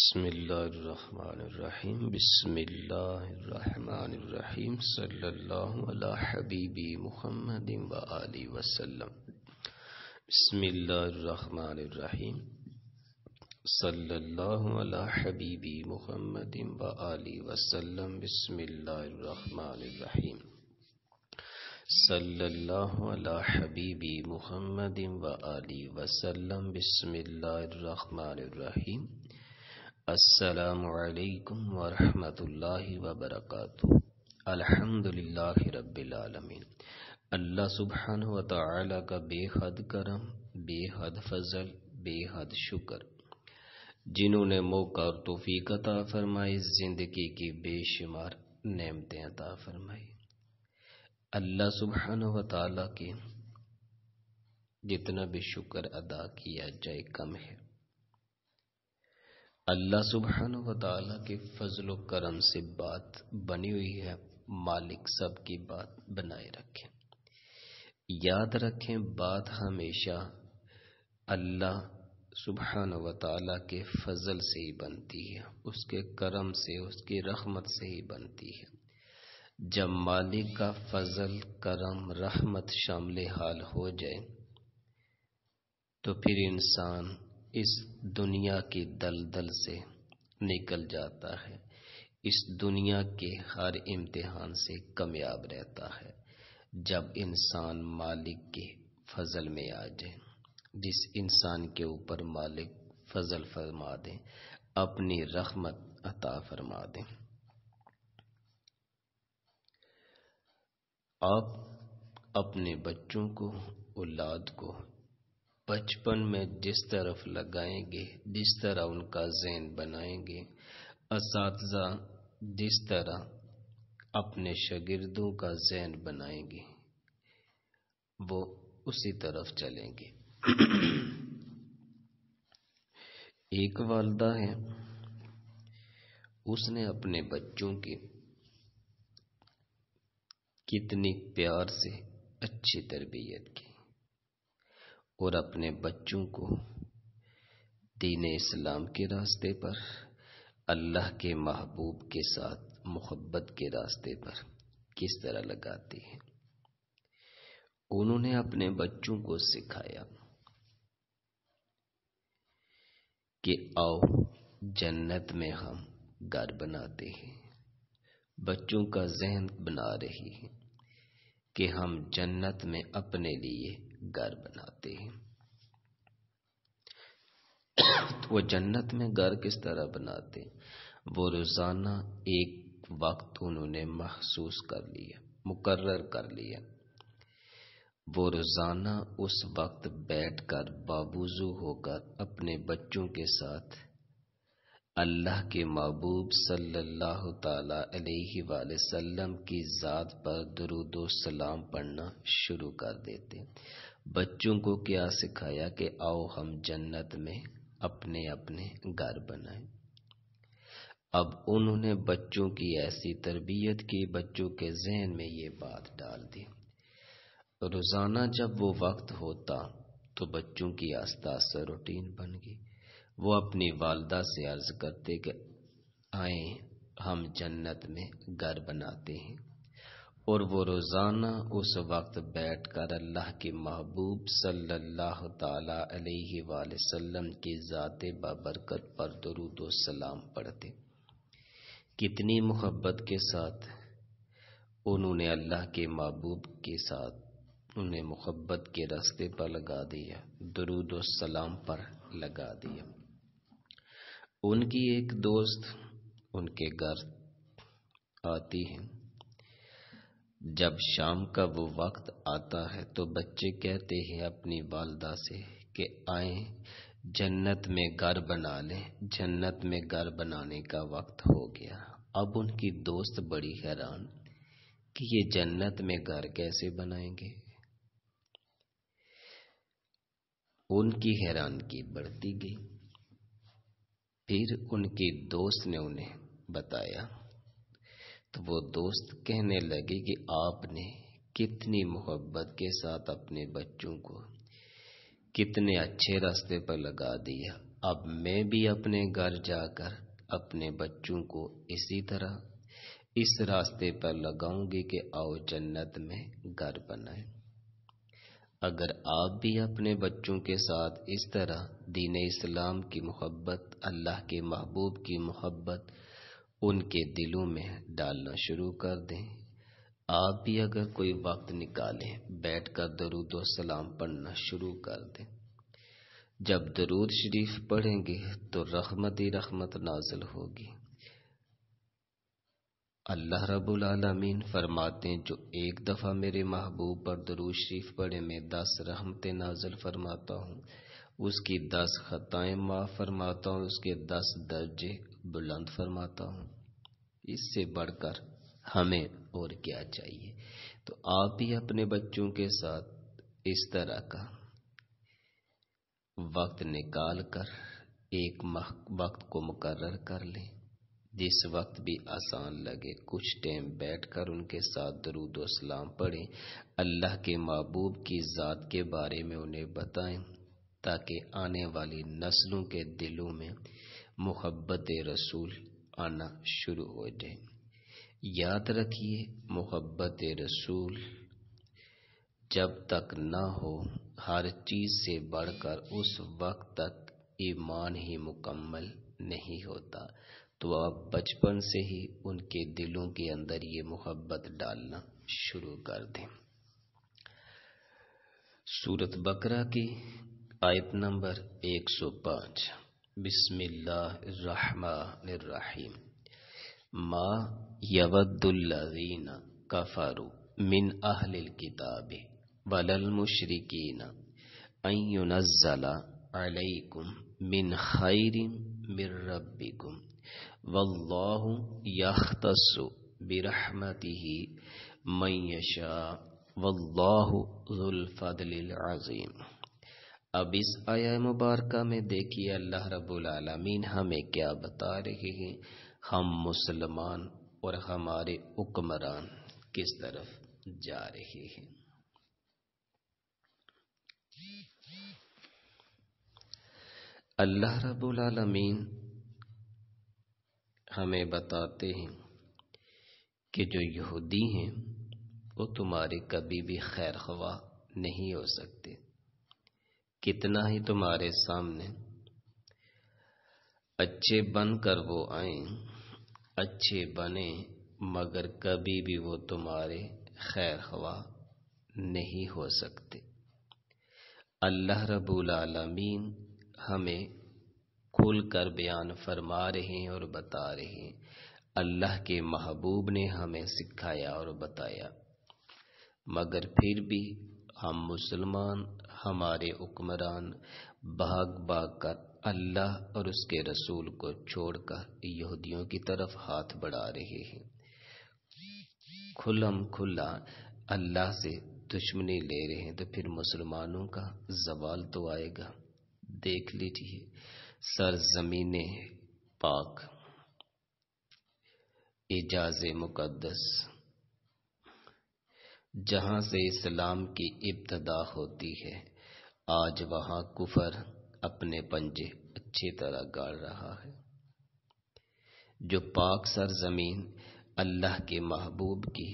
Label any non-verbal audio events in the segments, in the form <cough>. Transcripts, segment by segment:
बसमीम बसमीम सल्ला हबीबी मुहमद वली वसलम बसमीम सल्ला हबीबी मुहमद वली वसलम बसमीम सल्ला हबीबी मुहम्मद वली वसलम बसमीम असलकम वरहमल वबरक अलहमदिल्ला रबालमीन अल्लाह सुबहान व ताली का बेहद करम बेहद फजल बेहद शुक्र जिन्होंने मौका और तोफ़ीक अता फरमाई ज़िंदगी की बेशुमार नेमतें अता फरमाई अल्लाह सुबहान व ताली के जितना भी शुक्र अदा किया जाए कम है अल्लाह सुबहान वाली के फजल करम से बात बनी हुई है मालिक सबकी बात बनाए रखें याद रखें बात हमेशा अल्लाह सुबहान वाली के फजल से ही बनती है उसके करम से उसकी रहमत से ही बनती है जब मालिक का फजल करम रहमत शामिल हाल हो जाए तो फिर इंसान इस दुनिया के दलदल से निकल जाता है इस दुनिया के हर इम्तिहान से कामयाब रहता है जब इंसान मालिक के फजल में आ जाए जिस इंसान के ऊपर मालिक फजल फरमा दें अपनी रहमत अता फरमा दें आप अपने बच्चों को औलाद को बचपन में जिस तरफ लगाएंगे जिस तरह उनका जहन बनाएंगे इस जिस तरह अपने शगिर्दों का जहन बनाएंगे वो उसी तरफ चलेंगे <clears throat> एक वालदा है उसने अपने बच्चों की कितनी प्यार से अच्छी तरबियत की और अपने बच्चों को दीन इस्लाम के रास्ते पर अल्लाह के महबूब के साथ मोहब्बत के रास्ते पर किस तरह लगाते हैं उन्होंने अपने बच्चों को सिखाया कि आओ जन्नत में हम घर बनाते हैं बच्चों का जहन बना रही है कि हम जन्नत में अपने लिए घर बनाते हैं तो वो जन्नत में घर किस तरह बनाते वो रोज़ाना एक वक्त उन्होंने महसूस कर लिया मुकर्र कर लिया वो रोज़ाना उस वक्त बैठकर बाबूजू होकर अपने बच्चों के साथ अल्लाह के महबूब सल्लल्लाहु अलैहि वसल्लम की ज़ात पर दरूद सलाम पढ़ना शुरू कर देते बच्चों को क्या सिखाया कि आओ हम जन्नत में अपने अपने घर बनाए अब उन्होंने बच्चों की ऐसी तरबियत की बच्चों के जहन में ये बात डाल दी रोज़ाना जब वो वक्त होता तो बच्चों की आस्था आस्ता रूटीन बन गई वो अपनी वालदा से अर्ज़ करते कि आए हम जन्नत में घर बनाते हैं और वो रोज़ाना उस वक्त बैठकर अल्लाह के महबूब सल्लल्लाहु ताला अलैहि वसल्लम के ज़ात बाबरकत पर दरुद सलाम पढ़ते कितनी मोहब्बत के साथ उन्होंने अल्लाह के महबूब के साथ उन्हें मोहब्बत के रास्ते पर लगा दिया दरुद सलाम पर लगा दिया उनकी एक दोस्त उनके घर आती है जब शाम का वो वक्त आता है तो बच्चे कहते हैं अपनी वालदा से कि आए जन्नत में घर बना लें जन्नत में घर बनाने का वक्त हो गया अब उनकी दोस्त बड़ी हैरान कि ये जन्नत में घर कैसे बनाएंगे उनकी हैरानगी बढ़ती गई फिर उनकी दोस्त ने उन्हें बताया तो वो दोस्त कहने लगे कि आपने कितनी मोहब्बत के साथ अपने बच्चों को कितने अच्छे रास्ते पर लगा दिया अब मैं भी अपने घर जाकर अपने बच्चों को इसी तरह इस रास्ते पर लगाऊंगी कि आओ जन्नत में घर बनाए अगर आप भी अपने बच्चों के साथ इस तरह दीन इस्लाम की मोहब्बत अल्लाह के महबूब की मोहब्बत उनके दिलों में डालना शुरू कर दें आप भी अगर कोई वक्त निकालें बैठकर दरूद सलाम पढ़ना शुरू कर दें जब दरूद शरीफ पढ़ेंगे तो रहमत ही रहमत नाजिल होगी अल्लाह रब्बुल आलमीन फरमाते हैं जो एक दफ़ा मेरे महबूब पर दरूद शरीफ पढ़े मैं दस रहमतें नाजल फरमाता हूँ उसकी दस ख़ताएँ माफ़ फरमाता हूँ उसके दस दर्जे बुलंद फरमाता हूँ इससे बढ़कर हमें और क्या चाहिए तो आप भी अपने बच्चों के साथ इस तरह का वक्त निकाल कर एक वक्त को मुकर कर लें जिस वक्त भी आसान लगे कुछ टाइम बैठकर उनके साथ दरूद सलाम पढ़ें अल्लाह के महबूब की ज़ात के बारे में उन्हें बताएं ताकि आने वाली नस्लों के दिलों में मोहब्बत रसूल आना शुरू हो जाए याद रखिए मोहब्बत रसूल जब तक ना हो हर चीज़ से बढ़कर उस वक्त तक ईमान ही मुकम्मल नहीं होता तो आप बचपन से ही उनके दिलों के अंदर ये मोहब्बत डालना शुरू कर दें सूरत बकरा की आयत नंबर 105 बिस्मिल्लाहिर्रहमानिर्रहीम मा यवद्दुल्लजीन कफरु मिन अहलिल किताबि वलल मुशरिकीन अन अलैकुम मिन खैरिम मिर रब्बिकुम वल्लाहु यख्तस्सु बिरहमतिही मन यशा वल्लाहु ज़ुल अज़ीम अब इस आया मुबारक में देखिए अल्लाह रब्बुल आलमीन हमें क्या बता रहे हैं हम मुसलमान और हमारे हुक्मरान किस तरफ जा रहे हैं अल्लाह रब्बुल आलमीन हमें बताते हैं कि जो यहूदी हैं वो तुम्हारे कभी भी खैर खवा नहीं हो सकते कितना ही तुम्हारे सामने अच्छे बन कर वो आए अच्छे बने मगर कभी भी वो तुम्हारे खैर हवा नहीं हो सकते अल्लाह रबुल आलमीन हमें खुल कर बयान फरमा रहे हैं और बता रहे हैं अल्लाह के महबूब ने हमें सिखाया और बताया मगर फिर भी हम मुसलमान हमारे हुक्मरान भाग भाग कर अल्लाह और उसके रसूल को छोड़कर यहूदियों की तरफ हाथ बढ़ा रहे हैं खुलम खुला अल्लाह से दुश्मनी ले रहे हैं तो फिर मुसलमानों का जवाल तो आएगा देख लीजिए जमीने पाक इजाज मुकद्दस जहाँ से इस्लाम की इब्तदा होती है आज वहाँ कुफर अपने पंजे अच्छी तरह गाड़ रहा है जो पाक जमीन अल्लाह के महबूब की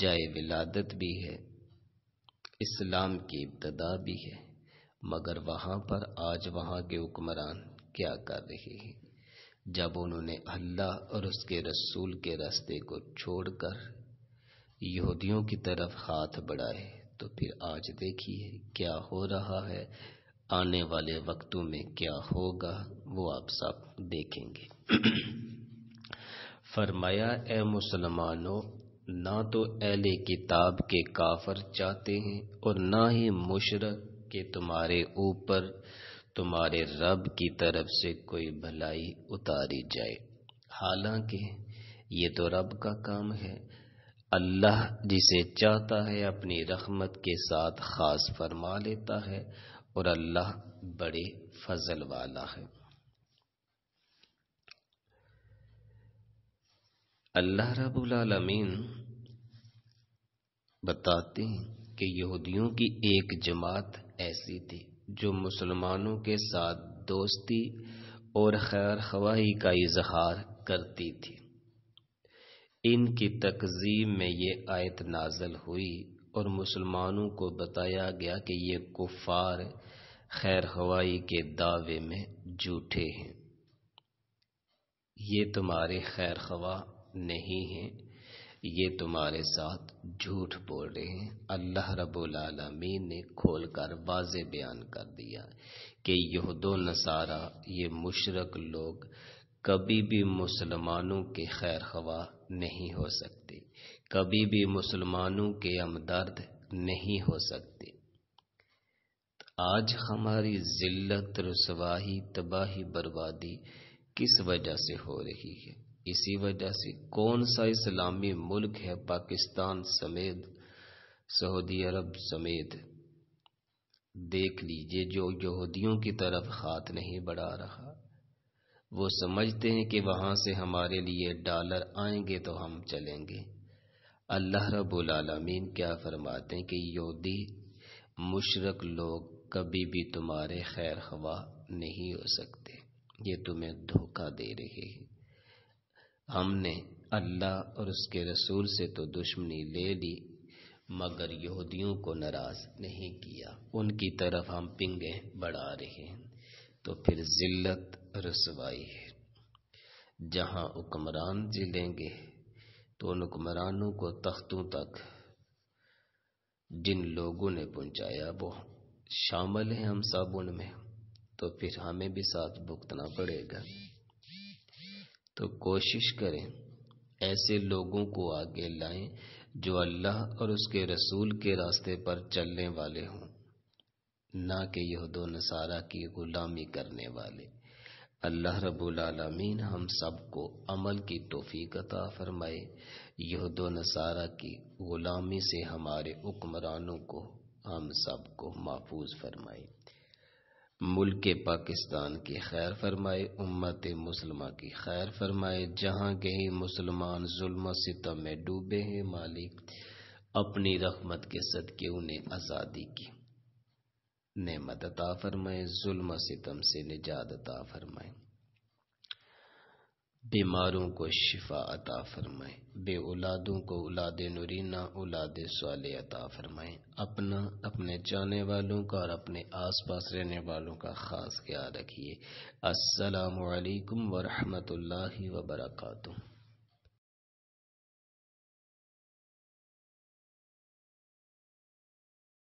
जय विलादत भी है इस्लाम की इब्तदा भी है मगर वहाँ पर आज वहाँ के हुक्मरान क्या कर रहे हैं जब उन्होंने अल्लाह और उसके रसूल के रास्ते को छोड़कर यहूदियों की तरफ हाथ बढ़ाए तो फिर आज देखिए क्या हो रहा है आने वाले वक्तों में क्या होगा वो आप सब देखेंगे <clears throat> फरमाया ए मुसलमानों ना तो अहले किताब के काफर चाहते हैं और ना ही मुशरक के तुम्हारे ऊपर तुम्हारे रब की तरफ से कोई भलाई उतारी जाए हालांकि ये तो रब का काम है अल्लाह जिसे चाहता है अपनी रहमत के साथ खास फरमा लेता है और अल्लाह बड़े फजल वाला है अल्लाह रबुलमीन आलमीन बताते हैं कि यहूदियों की एक जमात ऐसी थी जो मुसलमानों के साथ दोस्ती और खैर खवाही का इजहार करती थी इनकी तकजीब में ये आयत नाजल हुई और मुसलमानों को बताया गया कि ये कुफार खैर हवाई के दावे में झूठे हैं ये तुम्हारे खैर खवा नहीं हैं ये तुम्हारे साथ झूठ बोल रहे हैं अल्लाह रब्बुल आलमीन ने खोल कर वाज बयान कर दिया कि यहदो नसारा ये मुशरक लोग कभी भी मुसलमानों के खैर खवा नहीं हो सकती कभी भी मुसलमानों के हमदर्द नहीं हो सकते आज हमारी जिल्लत रसवाही तबाही बर्बादी किस वजह से हो रही है इसी वजह से कौन सा इस्लामी मुल्क है पाकिस्तान समेत सऊदी अरब समेत देख लीजिए जो यहूदियों की तरफ हाथ नहीं बढ़ा रहा वो समझते हैं कि वहां से हमारे लिए डॉलर आएंगे तो हम चलेंगे अल्लाह रबुल आलमीन क्या फरमाते हैं कि योदी मुशरक लोग कभी भी तुम्हारे खैर खवा नहीं हो सकते ये तुम्हें धोखा दे रहे हैं हमने अल्लाह और उसके रसूल से तो दुश्मनी ले ली मगर यहूदियों को नाराज़ नहीं किया उनकी तरफ हम पिंगे बढ़ा रहे हैं तो फिर जिल्लत रसवाई है जहां हुक्मरान जिलेंगे तो उन हुक्मरानों को तख्तों तक जिन लोगों ने पहुंचाया वो शामिल हैं हम सब उनमें तो फिर हमें भी साथ भुगतना पड़ेगा तो कोशिश करें ऐसे लोगों को आगे लाएं जो अल्लाह और उसके रसूल के रास्ते पर चलने वाले हों ना यह दो नसारा की गुलामी करने वाले अल्लाह रब्बुल आलमीन हम सबको अमल की तोफ़ीक अता फरमाए दो नसारा की ग़ुलामी से हमारे हुक्मरानों को हम सबको महफूज फरमाए मुल्क पाकिस्तान की खैर फरमाए उम्मत मुसलमा की खैर फरमाए जहाँ कहीं मुसलमान जुल्म सितम में डूबे हैं मालिक अपनी रहमत के सदके उन्हें आज़ादी की ने अता फरमाए जुल्म सितम से निजात अता फरमाए बीमारों को शिफा अता फरमाए बे औलादों को औलाद नुरीना औलाद साल अता फरमाए अपना अपने जाने वालों का और अपने आस पास रहने वालों का ख़ास ख्याल रखिए असलकम ला वर्का